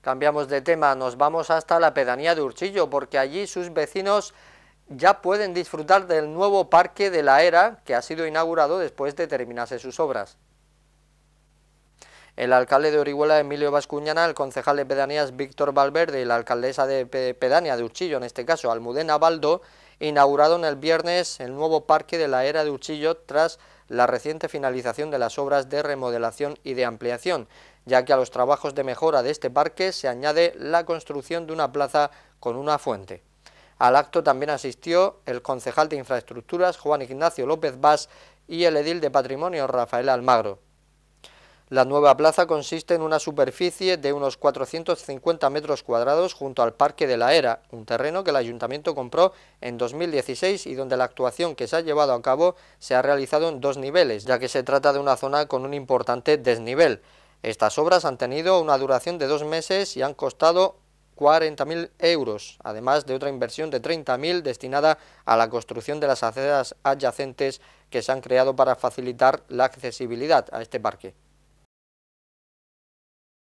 Cambiamos de tema, nos vamos hasta la pedanía de Urchillo, porque allí sus vecinos ya pueden disfrutar del nuevo Parque de la Era, que ha sido inaugurado después de terminarse sus obras. El alcalde de Orihuela, Emilio Vascuñana, el concejal de pedanías Víctor Valverde y la alcaldesa de pedanía de Urchillo, en este caso Almudena Baldo, inauguraron el viernes el nuevo Parque de la Era de Urchillo tras la reciente finalización de las obras de remodelación y de ampliación ya que a los trabajos de mejora de este parque se añade la construcción de una plaza con una fuente. Al acto también asistió el concejal de Infraestructuras Juan Ignacio López Vaz y el edil de Patrimonio Rafael Almagro. La nueva plaza consiste en una superficie de unos 450 metros cuadrados junto al Parque de la Era, un terreno que el ayuntamiento compró en 2016 y donde la actuación que se ha llevado a cabo se ha realizado en dos niveles, ya que se trata de una zona con un importante desnivel. Estas obras han tenido una duración de dos meses y han costado 40.000 euros, además de otra inversión de 30.000 destinada a la construcción de las aceras adyacentes que se han creado para facilitar la accesibilidad a este parque.